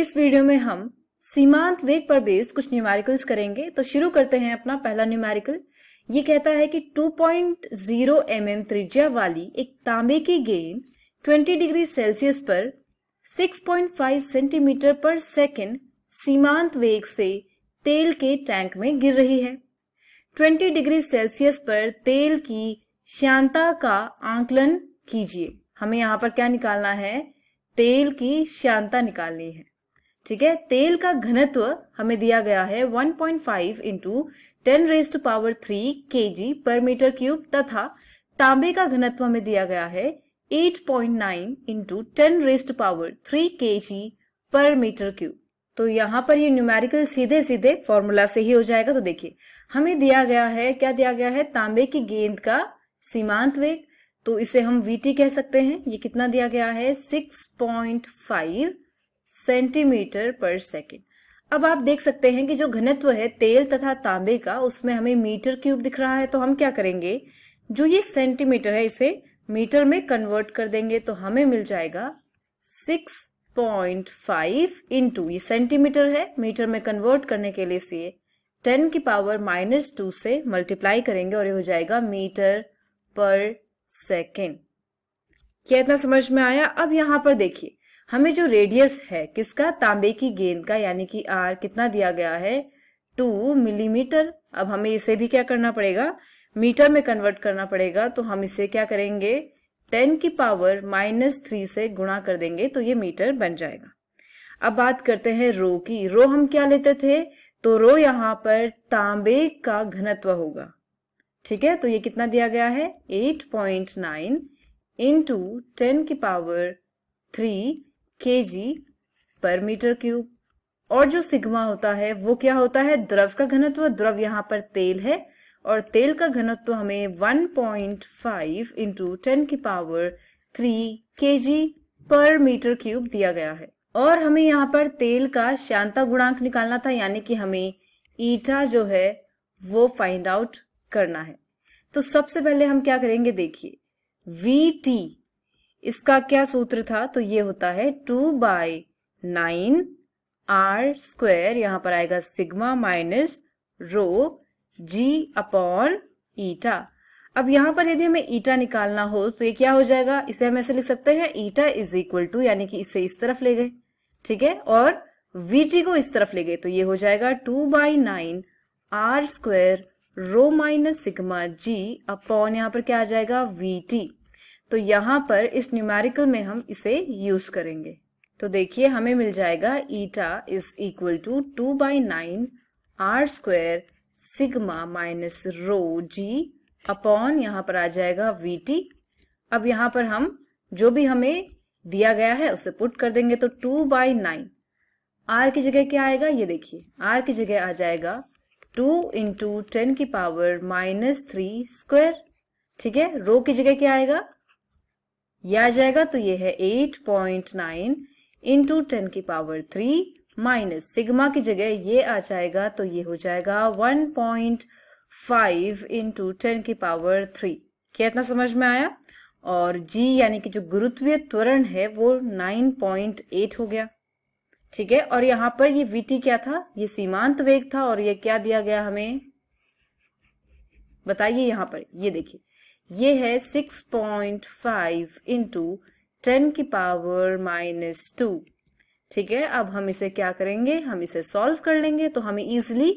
इस वीडियो में हम सीमांत वेग पर बेस्ड कुछ न्यूमेरिकल्स करेंगे तो शुरू करते हैं अपना पहला न्यूमेरिकल ये कहता है कि 2.0 पॉइंट mm त्रिज्या वाली एक तांबे की गेंद 20 डिग्री सेल्सियस पर 6.5 सेंटीमीटर पर सेकेंड सीमांत वेग से तेल के टैंक में गिर रही है 20 डिग्री सेल्सियस पर तेल की श्यांता का आंकलन कीजिए हमें यहाँ पर क्या निकालना है तेल की श्यांता निकालनी है ठीक है तेल का घनत्व हमें दिया गया है 1.5 point five into ten raised power three K G पर मीटर क्यूब तथा तांबे का घनत्व हमें दिया गया है 8.9 point nine into ten raised power three K G पर मीटर क्यूब तो यहाँ पर ये न्यूमेरिकल सीधे सीधे फॉर्मूला से ही हो जाएगा तो देखिए हमें दिया गया है क्या दिया गया है तांबे की गेंद का सीमांत वेग तो इसे हम VT कह सकते हैं ये कितना दिया गया है six point five centimetre per second अब आप देख सकते हैं कि जो घनत्व है तेल तथा तांबे का उसमें हमें मीटर क्यूब दिख रहा है तो हम क्या करेंगे जो ये सेंटीमीटर है इसे मीटर में कन्वर्ट कर देंगे तो हमें मिल जाएगा सिक्स पॉइंट फाइव इंटू ये सेंटीमीटर है मीटर में कन्वर्ट करने के लिए इसे टेन की पावर माइनस टू से मल्टीप्लाई करेंगे और ये हो जाएगा मीटर पर सेकेंड क्या इतना समझ में आया अब यहां पर देखिए हमें जो रेडियस है किसका तांबे की गेंद का यानी कि आर कितना दिया गया है टू मिलीमीटर अब हमें इसे भी क्या करना पड़ेगा मीटर में कन्वर्ट करना पड़ेगा तो हम इसे क्या करेंगे टेन की पावर माइनस थ्री से गुणा कर देंगे तो ये मीटर बन जाएगा अब बात करते हैं रो की रो हम क्या लेते थे तो रो यहां पर तांबे का घनत्व होगा ठीक है तो ये कितना दिया गया है eight point nine into ten की पावर थ्री के जी पर मीटर क्यूब और जो सिग्मा होता है वो क्या होता है द्रव का घनत्व द्रव यहाँ पर तेल है और तेल का घनत्व हमें 1.5 पॉइंट फाइव इंटू टेन की पावर थ्री के जी पर मीटर क्यूब दिया गया है और हमें यहाँ पर तेल का शांता गुणांक निकालना था यानी कि हमें ईटा जो है वो फाइंड आउट करना है तो सबसे पहले हम क्या करेंगे देखिए वी टी इसका क्या सूत्र था तो ये होता है two by nine are square यहां पर आएगा sigma minus rho G upon eta अब यहां पर यदि हमें ईटा निकालना हो तो ये क्या हो जाएगा इसे हम ऐसे लिख सकते हैं ईटा इज इक्वल टू यानी कि इसे इस तरफ ले गए ठीक है और vt को इस तरफ ले गए तो ये हो जाएगा two by nine are square rho minus sigma ji upon यहां पर क्या आ जाएगा वी टी तो यहाँ पर इस न्यूमेरिकल में हम इसे यूज करेंगे तो देखिए हमें मिल जाएगा eta is equal to two by nine are square sigma minus rho G upon यहाँ पर आ जाएगा वी टी अब यहाँ पर हम जो भी हमें दिया गया है उसे पुट कर देंगे तो टू बाई नाइन आर की जगह क्या आएगा ये देखिए आर की जगह आ जाएगा टू इंटू टेन की पावर माइनस थ्री स्क्वेर ठीक है रो की जगह क्या आएगा ये आ जाएगा तो ये है 8.9 पॉइंट नाइन इंटू टेन की पावर थ्री माइनस सिग्मा की जगह ये आ जाएगा तो ये हो जाएगा 1.5 पॉइंट फाइव इंटू टेन की पावर थ्री क्या इतना समझ में आया और जी यानी कि जो गुरुत्वीय त्वरण है वो 9.8 हो गया ठीक है और यहां पर ये वीटी क्या था ये सीमांत वेग था और ये क्या दिया गया हमें बताइए यहां पर ये देखिए ये है 6.5 पॉइंट फाइव इंटू टेन की पावर माइनस टू ठीक है अब हम इसे क्या करेंगे हम इसे सॉल्व कर लेंगे तो हमें इजिली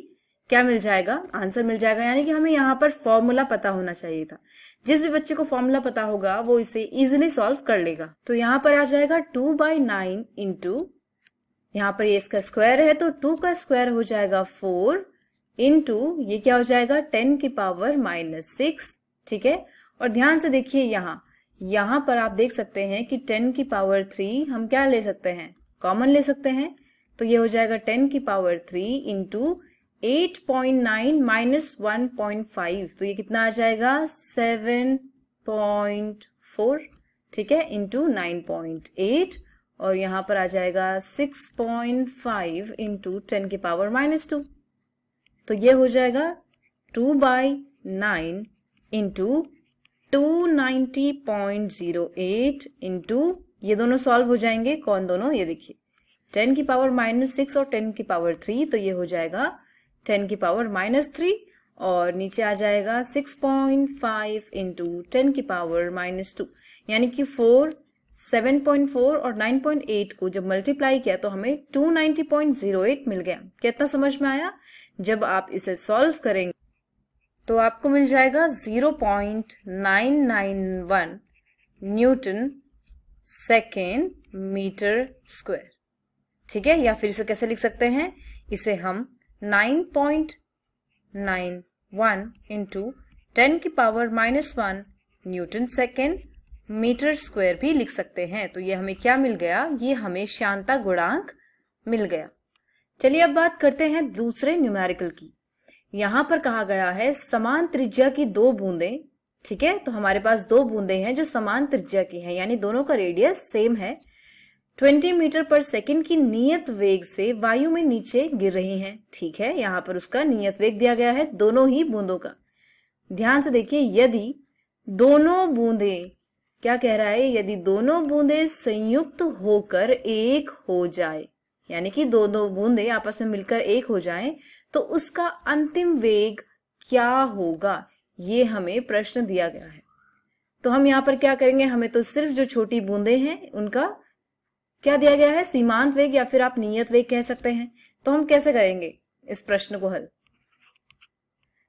क्या मिल जाएगा आंसर मिल जाएगा यानी कि हमें यहाँ पर फॉर्मूला पता होना चाहिए था जिस भी बच्चे को फॉर्मूला पता होगा वो इसे इजिली सॉल्व कर लेगा तो यहाँ पर आ जाएगा टू बाई नाइन इंटू यहाँ पर ये इसका स्क्वायर है तो टू का स्क्वायर हो जाएगा फोर इंटू ये क्या हो जाएगा टेन की पावर माइनस सिक्स ठीक है और ध्यान से देखिए यहाँ यहाँ पर आप देख सकते हैं कि टेन की पावर थ्री हम क्या ले सकते हैं कॉमन ले सकते हैं तो ये हो जाएगा टेन की power three into eight point nine minus one point five तो ये कितना आ जाएगा सेवन पॉइंट फोर ठीक है इंटू नाइन पॉइंट एट और यहां पर आ जाएगा six point five into ten की पावर माइनस टू तो ये हो जाएगा two by nine into two ninety point zero eight into ये दोनों सॉल्व हो जाएंगे कौन दोनों ये देखिए टेन की पावर माइनस सिक्स और टेन की पावर थ्री तो ये हो जाएगा टेन की पावर माइनस थ्री और नीचे आ जाएगा six point five into ten की पावर माइनस टू यानी कि फोर सेवन पॉइंट फोर और नाइन पॉइंट एट को जब मल्टीप्लाई किया तो हमें two ninety point zero eight मिल गया कितना समझ में आया जब आप इसे सॉल्व करेंगे तो आपको मिल जाएगा 0.991 न्यूटन सेकेंड मीटर स्क्वायर ठीक है या फिर इसे कैसे लिख सकते हैं इसे हम 9.91 इंटू टेन की power minus one newton second metre square भी लिख सकते हैं तो ये हमें क्या मिल गया ये हमें शांता गुणांक मिल गया चलिए अब बात करते हैं दूसरे न्यूमेरिकल की यहां पर कहा गया है समान त्रिज्या की दो बूंदे ठीक है तो हमारे पास दो बूंदे हैं जो समान त्रिज्या की हैं यानी दोनों का रेडियस सेम है 20 मीटर पर सेकंड की नियत वेग से वायु में नीचे गिर रही हैं ठीक है यहां पर उसका नियत वेग दिया गया है दोनों ही बूंदों का ध्यान से देखिए यदि दोनों बूंदे क्या कह रहा है यदि दोनों बूंदे संयुक्त होकर एक हो जाए यानी कि दो दो बूंदे आपस में मिलकर एक हो जाएं तो उसका अंतिम वेग क्या होगा ये हमें प्रश्न दिया गया है तो हम यहाँ पर क्या करेंगे हमें तो सिर्फ जो छोटी बूंदे हैं उनका क्या दिया गया है सीमांत वेग या फिर आप नियत वेग कह सकते हैं तो हम कैसे करेंगे इस प्रश्न को हल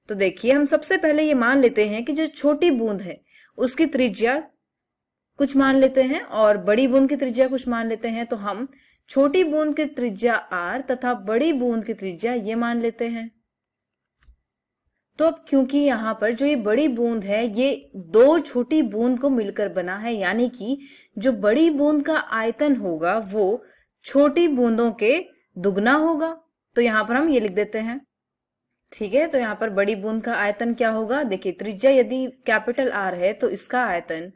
तो देखिए हम सबसे पहले ये मान लेते हैं कि जो छोटी बूंद है उसकी त्रिज्या कुछ मान लेते हैं और बड़ी बूंद की त्रिज्या कुछ मान लेते हैं तो हम छोटी बूंद की त्रिज्या आर तथा बड़ी बूंद की त्रिज्या ये मान लेते हैं तो अब क्योंकि यहां पर जो ये बड़ी बूंद है ये दो छोटी बूंद को मिलकर बना है यानी कि जो बड़ी बूंद का आयतन होगा वो छोटी बूंदों के दुगना होगा तो यहां पर हम ये लिख देते हैं ठीक है तो यहां पर बड़ी बूंद का आयतन क्या होगा देखिए त्रिज्या यदि कैपिटल आर है तो इसका आयतन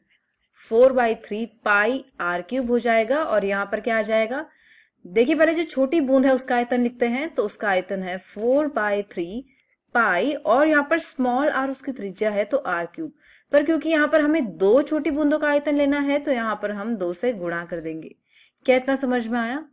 four by three pi R cube हो जाएगा और यहां पर क्या आ जाएगा देखिए पहले जो छोटी बूंद है उसका आयतन लिखते हैं तो उसका आयतन है फोर बाय थ्री पाई और यहाँ पर स्मॉल आर उसकी त्रिज्या है तो आर क्यूब पर क्योंकि यहाँ पर हमें दो छोटी बूंदों का आयतन लेना है तो यहाँ पर हम दो से गुणा कर देंगे क्या इतना समझ में आया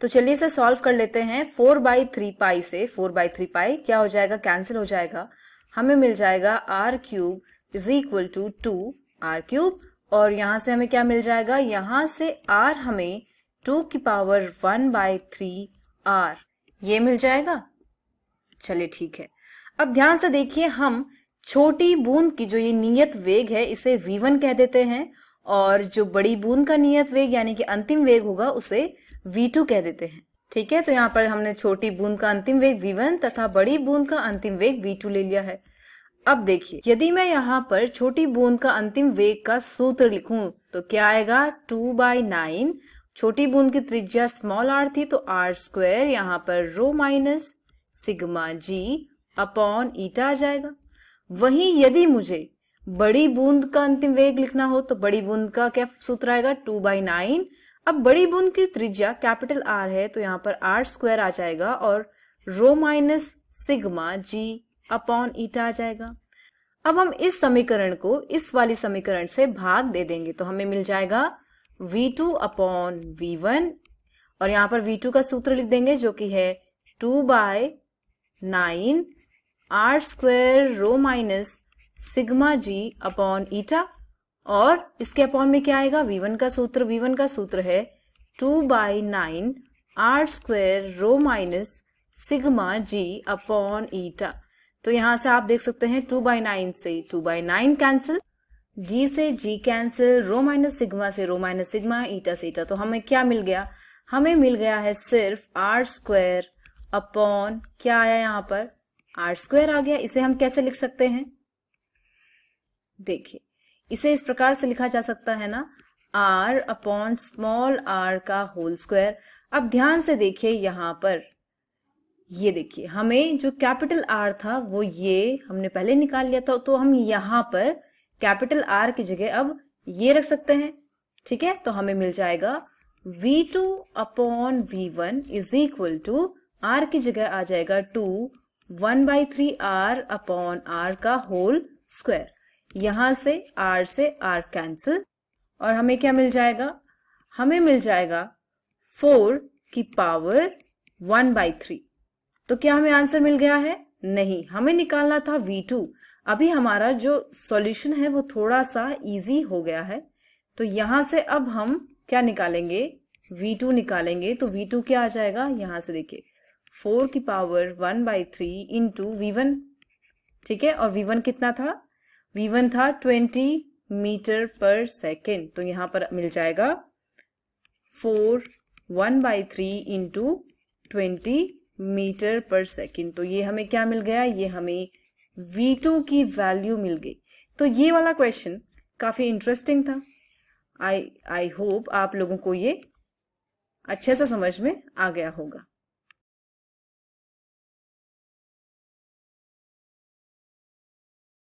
तो चलिए इसे सॉल्व कर लेते हैं फोर बाई थ्री पाई से फोर बाई थ्री पाई क्या हो जाएगा कैंसिल हो जाएगा हमें मिल जाएगा R cube is equal to two R cube और यहां से हमें क्या मिल जाएगा यहां से आर हमें टू की power one by three R ये मिल जाएगा चलिए ठीक है अब ध्यान से देखिए हम छोटी बूंद की जो ये नियत वेग है इसे v1 कह देते हैं और जो बड़ी बूंद का नियत वेग यानी कि अंतिम वेग होगा उसे v2 कह देते हैं ठीक है तो यहाँ पर हमने छोटी बूंद का अंतिम वेग v1 तथा बड़ी बूंद का अंतिम वेग v2 ले लिया है अब देखिए यदि मैं यहाँ पर छोटी बूंद का अंतिम वेग का सूत्र लिखूं तो क्या आएगा टू बाई नाइन छोटी बूंद की त्रिज्या स्मॉल आर थी तो आर स्क्वायर यहां पर रो माइनस सिग्मा जी अपॉन ईटा आ जाएगा वहीं यदि मुझे बड़ी बूंद का अंतिम वेग लिखना हो तो बड़ी बूंद का क्या सूत्र आएगा टू बाई नाइन अब बड़ी बूंद की त्रिज्या कैपिटल आर है तो यहाँ पर आर स्क्वायर आ जाएगा और रो माइनस सिग्मा जी अपॉन ईटा आ जाएगा अब हम इस समीकरण को इस वाली समीकरण से भाग दे देंगे तो हमें मिल जाएगा v2 टू अपॉन वी और यहां पर वी टू का सूत्र लिख देंगे जो कि है two by nine are square rho minus sigma ji upon eta और इसके अपॉन में क्या आएगा v1 का सूत्र v1 का सूत्र है two by nine are square rho minus sigma ji upon eta तो यहां से आप देख सकते हैं टू बाय नाइन से two by nine cancel g से g cancel rho minus sigma से रो माइनस सिग्मा ईटा से ईटा तो हमें क्या मिल गया हमें मिल गया है सिर्फ आर स्क्वायर अपॉन क्या आया यहां पर आर स्क्वायर आ गया इसे हम कैसे लिख सकते हैं देखिए इसे इस प्रकार से लिखा जा सकता है ना आर अपॉन स्मॉल आर का होल स्क्वायर अब ध्यान से देखिए यहां पर ये देखिए हमें जो कैपिटल आर था वो ये हमने पहले निकाल लिया था तो हम यहां पर कैपिटल आर की जगह अब ये रख सकते हैं ठीक है तो हमें मिल जाएगा v two upon v one is equal to r की जगह आ जाएगा two one by three r upon r का होल स्क्वायर यहां से आर से आर कैंसिल और हमें क्या मिल जाएगा हमें मिल जाएगा फोर की पावर वन बाई थ्री तो क्या हमें आंसर मिल गया है नहीं हमें निकालना था v2 अभी हमारा जो सॉल्यूशन है वो थोड़ा सा इजी हो गया है तो यहां से अब हम क्या निकालेंगे v2 निकालेंगे तो v2 क्या आ जाएगा यहां से देखिए फोर की power one by three into v ठीक है और v1 कितना था v1 था 20 मीटर पर सेकेंड तो यहां पर मिल जाएगा four one by three into twenty metre पर सेकेंड तो ये हमें क्या मिल गया ये हमें v2 की वैल्यू मिल गई तो ये वाला क्वेश्चन काफ़ी इंटरेस्टिंग था आई आई होप आप लोगों को ये अच्छे से समझ में आ गया होगा